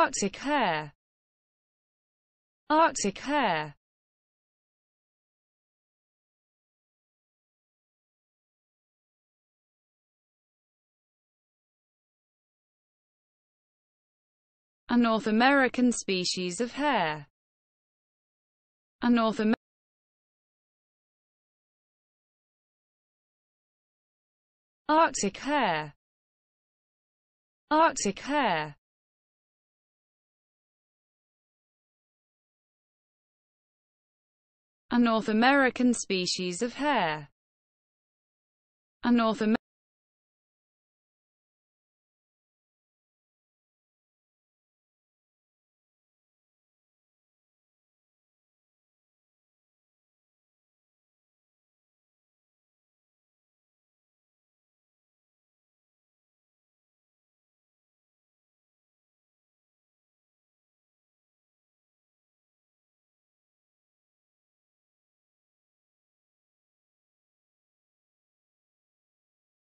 Arctic hare Arctic hare A North American species of hare. A North American Arctic hare Arctic hare a North American species of hare. A North American